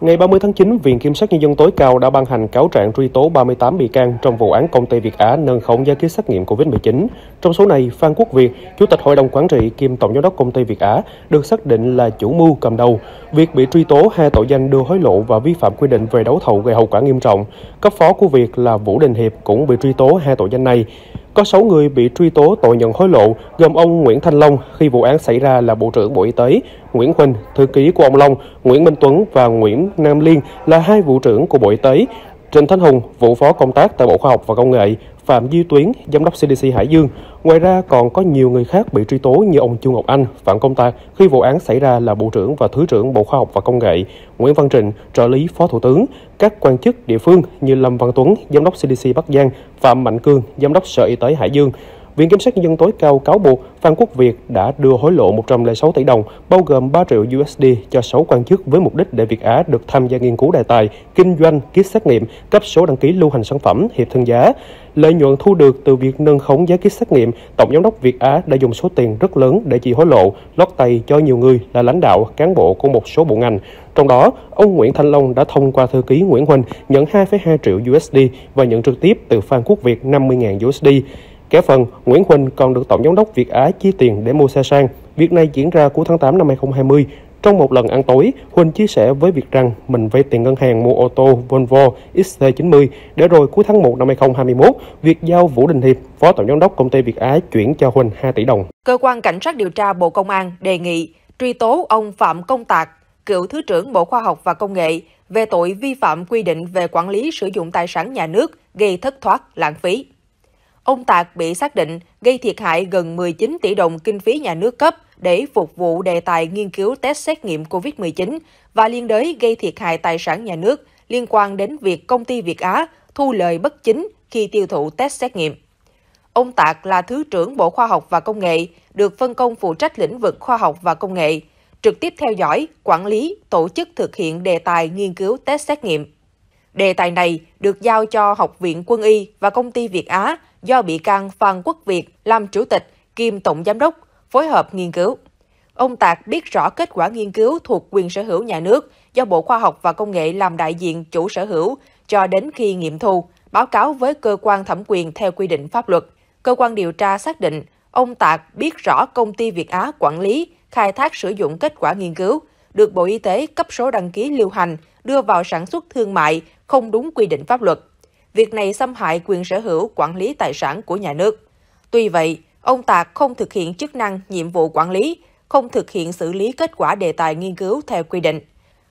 Ngày 30 tháng 9, Viện Kiểm sát Nhân dân tối cao đã ban hành cáo trạng truy tố 38 bị can trong vụ án công ty Việt Á nâng khống giá kit xét nghiệm COVID-19. Trong số này, Phan Quốc Việt, Chủ tịch Hội đồng Quản trị kiêm Tổng giám đốc công ty Việt Á, được xác định là chủ mưu cầm đầu. Việc bị truy tố hai tội danh đưa hối lộ và vi phạm quy định về đấu thầu gây hậu quả nghiêm trọng. Cấp phó của Việt là Vũ Đình Hiệp cũng bị truy tố hai tội danh này. Có 6 người bị truy tố tội nhận hối lộ, gồm ông Nguyễn Thanh Long khi vụ án xảy ra là Bộ trưởng Bộ Y tế, Nguyễn Huỳnh, thư ký của ông Long, Nguyễn Minh Tuấn và Nguyễn Nam Liên là hai vụ trưởng của Bộ Y tế, Trịnh Thanh Hùng, vụ phó công tác tại Bộ Khoa học và Công nghệ, Phạm Duy Tuyến, giám đốc CDC Hải Dương. Ngoài ra còn có nhiều người khác bị truy tố như ông Chu Ngọc Anh, Phạm Công Tạc khi vụ án xảy ra là Bộ trưởng và Thứ trưởng Bộ Khoa học và Công nghệ, Nguyễn Văn Trịnh, trợ lý Phó Thủ tướng, các quan chức địa phương như Lâm Văn Tuấn, giám đốc CDC Bắc Giang, Phạm Mạnh Cương, giám đốc Sở Y tế Hải Dương. Viện Kiểm sát Nhân dân tối cao cáo buộc Phan Quốc Việt đã đưa hối lộ 106 tỷ đồng, bao gồm 3 triệu USD cho 6 quan chức với mục đích để Việt Á được tham gia nghiên cứu đề tài, kinh doanh, kit xét nghiệm, cấp số đăng ký lưu hành sản phẩm, hiệp thương giá. Lợi nhuận thu được từ việc nâng khống giá kit xét nghiệm, Tổng giám đốc Việt Á đã dùng số tiền rất lớn để chi hối lộ, lót tay cho nhiều người là lãnh đạo, cán bộ của một số bộ ngành. Trong đó, ông Nguyễn Thanh Long đã thông qua thư ký Nguyễn Huỳnh nhận 2,2 triệu USD và nhận trực tiếp từ Phan Quốc Việt 50.000 USD. Kẻ phần, Nguyễn Huỳnh còn được Tổng Giám đốc Việt Á chi tiền để mua xe sang. Việc này diễn ra cuối tháng 8 năm 2020. Trong một lần ăn tối, Huỳnh chia sẻ với Việt rằng mình vay tiền ngân hàng mua ô tô Volvo XC90 để rồi cuối tháng 1 năm 2021, Việt giao Vũ Đình Hiệp, Phó Tổng Giám đốc Công ty Việt Á chuyển cho Huỳnh 2 tỷ đồng. Cơ quan Cảnh sát điều tra Bộ Công an đề nghị truy tố ông Phạm Công Tạc, cựu Thứ trưởng Bộ Khoa học và Công nghệ, về tội vi phạm quy định về quản lý sử dụng tài sản nhà nước gây thất thoát, lãng phí. Ông Tạc bị xác định gây thiệt hại gần 19 tỷ đồng kinh phí nhà nước cấp để phục vụ đề tài nghiên cứu test xét nghiệm COVID-19 và liên đới gây thiệt hại tài sản nhà nước liên quan đến việc công ty Việt Á thu lời bất chính khi tiêu thụ test xét nghiệm. Ông Tạc là Thứ trưởng Bộ Khoa học và Công nghệ, được phân công phụ trách lĩnh vực khoa học và công nghệ, trực tiếp theo dõi, quản lý, tổ chức thực hiện đề tài nghiên cứu test xét nghiệm. Đề tài này được giao cho Học viện Quân y và Công ty Việt Á do bị can Phan Quốc Việt làm chủ tịch kiêm tổng giám đốc, phối hợp nghiên cứu. Ông Tạc biết rõ kết quả nghiên cứu thuộc quyền sở hữu nhà nước do Bộ Khoa học và Công nghệ làm đại diện chủ sở hữu cho đến khi nghiệm thu, báo cáo với cơ quan thẩm quyền theo quy định pháp luật. Cơ quan điều tra xác định ông Tạc biết rõ công ty Việt Á quản lý, khai thác sử dụng kết quả nghiên cứu, được Bộ Y tế cấp số đăng ký lưu hành đưa vào sản xuất thương mại không đúng quy định pháp luật. Việc này xâm hại quyền sở hữu quản lý tài sản của nhà nước. Tuy vậy, ông Tạc không thực hiện chức năng, nhiệm vụ quản lý, không thực hiện xử lý kết quả đề tài nghiên cứu theo quy định.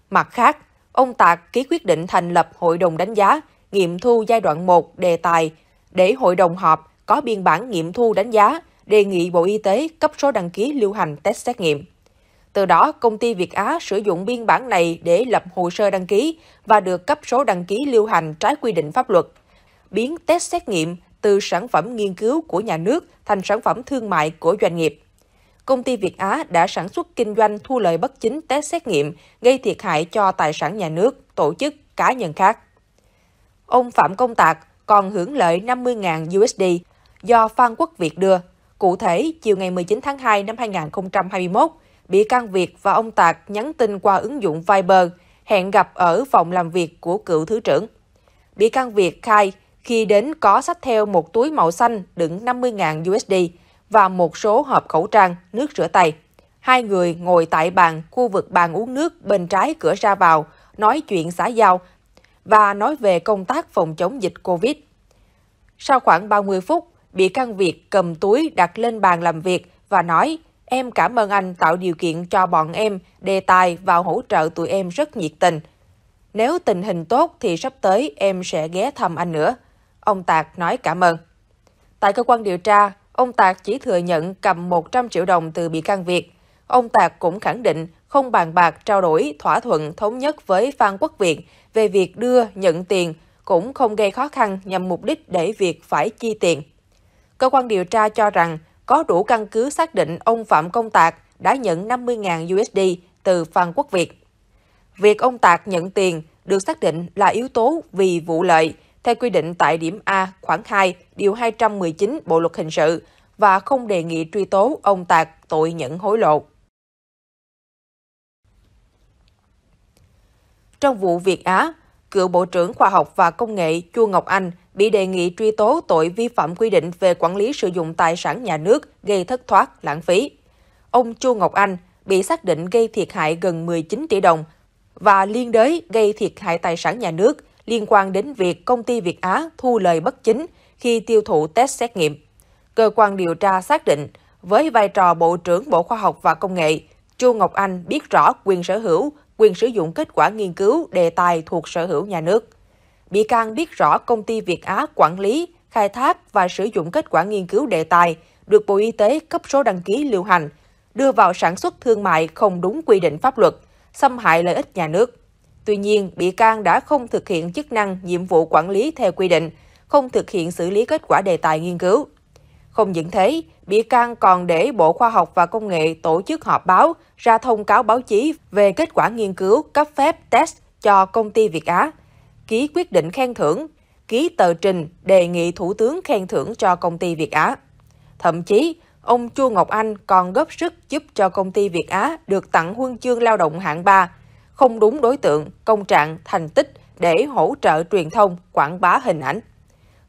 Mặt khác, ông Tạc ký quyết định thành lập Hội đồng đánh giá, nghiệm thu giai đoạn 1 đề tài để hội đồng họp có biên bản nghiệm thu đánh giá, đề nghị Bộ Y tế cấp số đăng ký lưu hành test xét nghiệm. Từ đó, công ty Việt Á sử dụng biên bản này để lập hồ sơ đăng ký và được cấp số đăng ký lưu hành trái quy định pháp luật. Biến test xét nghiệm từ sản phẩm nghiên cứu của nhà nước thành sản phẩm thương mại của doanh nghiệp. Công ty Việt Á đã sản xuất kinh doanh thu lợi bất chính test xét nghiệm, gây thiệt hại cho tài sản nhà nước, tổ chức, cá nhân khác. Ông Phạm Công Tạc còn hưởng lợi 50.000 USD do Phan Quốc Việt đưa. Cụ thể, chiều ngày 19 tháng 2 năm 2021, bị can Việt và ông Tạc nhắn tin qua ứng dụng Viber, hẹn gặp ở phòng làm việc của cựu Thứ trưởng. Bị can Việt khai khi đến có sách theo một túi màu xanh đựng 50.000 USD và một số hộp khẩu trang, nước rửa tay. Hai người ngồi tại bàn khu vực bàn uống nước bên trái cửa ra vào, nói chuyện xã giao và nói về công tác phòng chống dịch Covid. Sau khoảng 30 phút, bị can Việt cầm túi đặt lên bàn làm việc và nói – Em cảm ơn anh tạo điều kiện cho bọn em, đề tài và hỗ trợ tụi em rất nhiệt tình. Nếu tình hình tốt thì sắp tới em sẽ ghé thăm anh nữa. Ông Tạc nói cảm ơn. Tại cơ quan điều tra, ông Tạc chỉ thừa nhận cầm 100 triệu đồng từ bị can Việt. Ông Tạc cũng khẳng định không bàn bạc trao đổi, thỏa thuận thống nhất với Phan Quốc Việt về việc đưa, nhận tiền, cũng không gây khó khăn nhằm mục đích để Việt phải chi tiền. Cơ quan điều tra cho rằng có đủ căn cứ xác định ông Phạm Công Tạc đã nhận 50.000 USD từ Phan Quốc Việt. Việc ông Tạc nhận tiền được xác định là yếu tố vì vụ lợi theo quy định tại điểm A khoảng 2, điều 219 Bộ luật hình sự và không đề nghị truy tố ông Tạc tội nhận hối lộ. Trong vụ Việt Á, cựu Bộ trưởng Khoa học và Công nghệ Chu Ngọc Anh bị đề nghị truy tố tội vi phạm quy định về quản lý sử dụng tài sản nhà nước gây thất thoát, lãng phí. Ông Chu Ngọc Anh bị xác định gây thiệt hại gần 19 tỷ đồng và liên đới gây thiệt hại tài sản nhà nước liên quan đến việc công ty Việt Á thu lời bất chính khi tiêu thụ test xét nghiệm. Cơ quan điều tra xác định, với vai trò Bộ trưởng Bộ Khoa học và Công nghệ, Chu Ngọc Anh biết rõ quyền sở hữu quyền sử dụng kết quả nghiên cứu, đề tài thuộc sở hữu nhà nước. Bị can biết rõ công ty Việt Á quản lý, khai thác và sử dụng kết quả nghiên cứu đề tài được Bộ Y tế cấp số đăng ký lưu hành, đưa vào sản xuất thương mại không đúng quy định pháp luật, xâm hại lợi ích nhà nước. Tuy nhiên, bị can đã không thực hiện chức năng, nhiệm vụ quản lý theo quy định, không thực hiện xử lý kết quả đề tài nghiên cứu. Không những thế, bị can còn để Bộ Khoa học và Công nghệ tổ chức họp báo, ra thông cáo báo chí về kết quả nghiên cứu cấp phép test cho công ty Việt Á, ký quyết định khen thưởng, ký tờ trình đề nghị Thủ tướng khen thưởng cho công ty Việt Á. Thậm chí, ông Chu Ngọc Anh còn góp sức giúp cho công ty Việt Á được tặng huân chương lao động hạng 3, không đúng đối tượng, công trạng, thành tích để hỗ trợ truyền thông, quảng bá hình ảnh.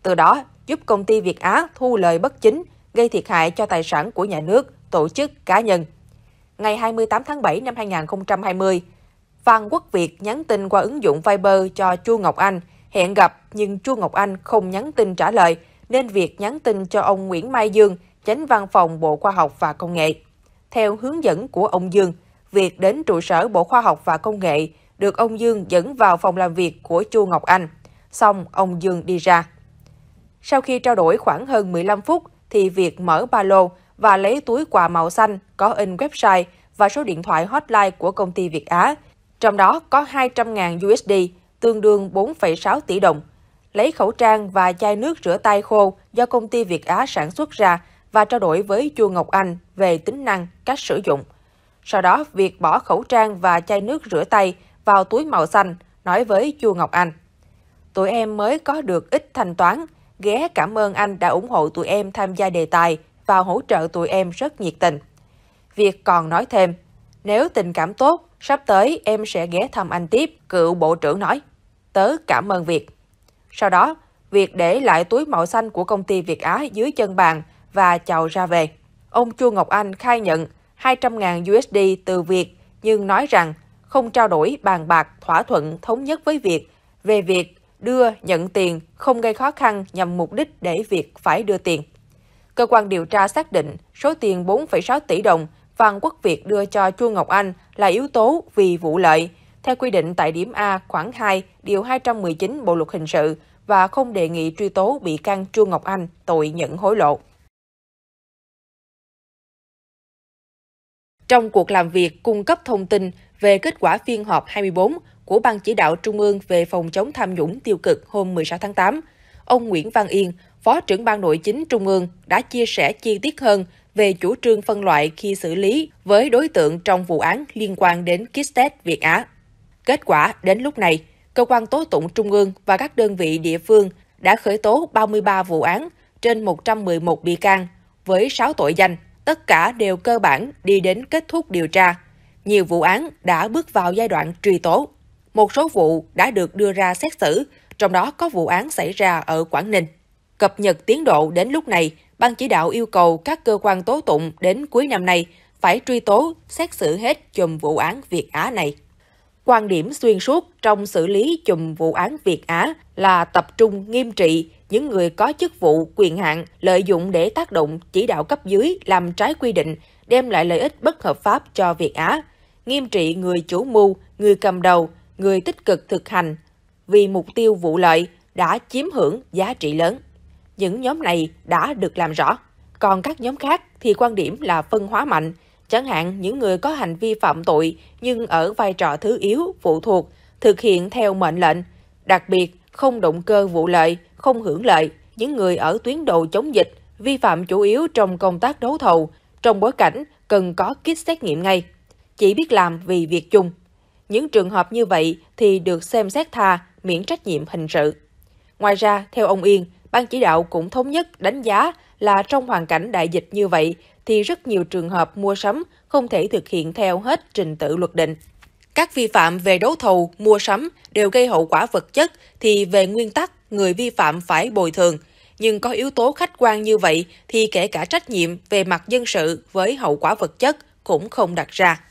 Từ đó, giúp công ty Việt Á thu lời bất chính, gây thiệt hại cho tài sản của nhà nước, tổ chức, cá nhân. Ngày 28 tháng 7 năm 2020, Phan Quốc Việt nhắn tin qua ứng dụng Viber cho Chu Ngọc Anh, hẹn gặp nhưng Chu Ngọc Anh không nhắn tin trả lời, nên Việt nhắn tin cho ông Nguyễn Mai Dương, tránh văn phòng Bộ Khoa học và Công nghệ. Theo hướng dẫn của ông Dương, Việt đến trụ sở Bộ Khoa học và Công nghệ, được ông Dương dẫn vào phòng làm việc của Chu Ngọc Anh. Xong, ông Dương đi ra. Sau khi trao đổi khoảng hơn 15 phút, thì việc mở ba lô và lấy túi quà màu xanh có in website và số điện thoại hotline của công ty Việt Á, trong đó có 200.000 USD, tương đương 4,6 tỷ đồng. Lấy khẩu trang và chai nước rửa tay khô do công ty Việt Á sản xuất ra và trao đổi với Chu Ngọc Anh về tính năng, cách sử dụng. Sau đó, việc bỏ khẩu trang và chai nước rửa tay vào túi màu xanh, nói với Chu Ngọc Anh. Tụi em mới có được ít thanh toán, ghé cảm ơn anh đã ủng hộ tụi em tham gia đề tài và hỗ trợ tụi em rất nhiệt tình. Việt còn nói thêm, nếu tình cảm tốt, sắp tới em sẽ ghé thăm anh tiếp, cựu bộ trưởng nói. Tớ cảm ơn Việt. Sau đó, Việt để lại túi màu xanh của công ty Việt Á dưới chân bàn và chào ra về. Ông Chu Ngọc Anh khai nhận 200.000 USD từ Việt nhưng nói rằng không trao đổi bàn bạc thỏa thuận thống nhất với Việt về việc đưa, nhận tiền không gây khó khăn nhằm mục đích để việc phải đưa tiền. Cơ quan điều tra xác định số tiền 4,6 tỷ đồng Phan Quốc Việt đưa cho Chu Ngọc Anh là yếu tố vì vụ lợi, theo quy định tại điểm A khoảng 2, điều 219 Bộ luật hình sự và không đề nghị truy tố bị can Chu Ngọc Anh tội nhận hối lộ. Trong cuộc làm việc cung cấp thông tin về kết quả phiên họp 24 của Ban chỉ đạo Trung ương về phòng chống tham nhũng tiêu cực hôm 16 tháng 8, ông Nguyễn Văn Yên, Phó trưởng Ban Nội chính Trung ương đã chia sẻ chi tiết hơn về chủ trương phân loại khi xử lý với đối tượng trong vụ án liên quan đến Kistet Việt Á. Kết quả, đến lúc này, cơ quan tố tụng Trung ương và các đơn vị địa phương đã khởi tố 33 vụ án trên 111 bị can với 6 tội danh, tất cả đều cơ bản đi đến kết thúc điều tra. Nhiều vụ án đã bước vào giai đoạn truy tố một số vụ đã được đưa ra xét xử, trong đó có vụ án xảy ra ở Quảng Ninh. Cập nhật tiến độ đến lúc này, Ban chỉ đạo yêu cầu các cơ quan tố tụng đến cuối năm nay phải truy tố, xét xử hết chùm vụ án Việt Á này. Quan điểm xuyên suốt trong xử lý chùm vụ án Việt Á là tập trung nghiêm trị những người có chức vụ, quyền hạn lợi dụng để tác động chỉ đạo cấp dưới làm trái quy định, đem lại lợi ích bất hợp pháp cho Việt Á, nghiêm trị người chủ mưu, người cầm đầu, người tích cực thực hành vì mục tiêu vụ lợi đã chiếm hưởng giá trị lớn. Những nhóm này đã được làm rõ. Còn các nhóm khác thì quan điểm là phân hóa mạnh, chẳng hạn những người có hành vi phạm tội nhưng ở vai trò thứ yếu, phụ thuộc, thực hiện theo mệnh lệnh, đặc biệt không động cơ vụ lợi, không hưởng lợi, những người ở tuyến đầu chống dịch, vi phạm chủ yếu trong công tác đấu thầu, trong bối cảnh cần có kit xét nghiệm ngay. Chỉ biết làm vì việc chung. Những trường hợp như vậy thì được xem xét tha, miễn trách nhiệm hình sự. Ngoài ra, theo ông Yên, ban chỉ đạo cũng thống nhất đánh giá là trong hoàn cảnh đại dịch như vậy thì rất nhiều trường hợp mua sắm không thể thực hiện theo hết trình tự luật định. Các vi phạm về đấu thầu, mua sắm đều gây hậu quả vật chất thì về nguyên tắc người vi phạm phải bồi thường. Nhưng có yếu tố khách quan như vậy thì kể cả trách nhiệm về mặt dân sự với hậu quả vật chất cũng không đặt ra.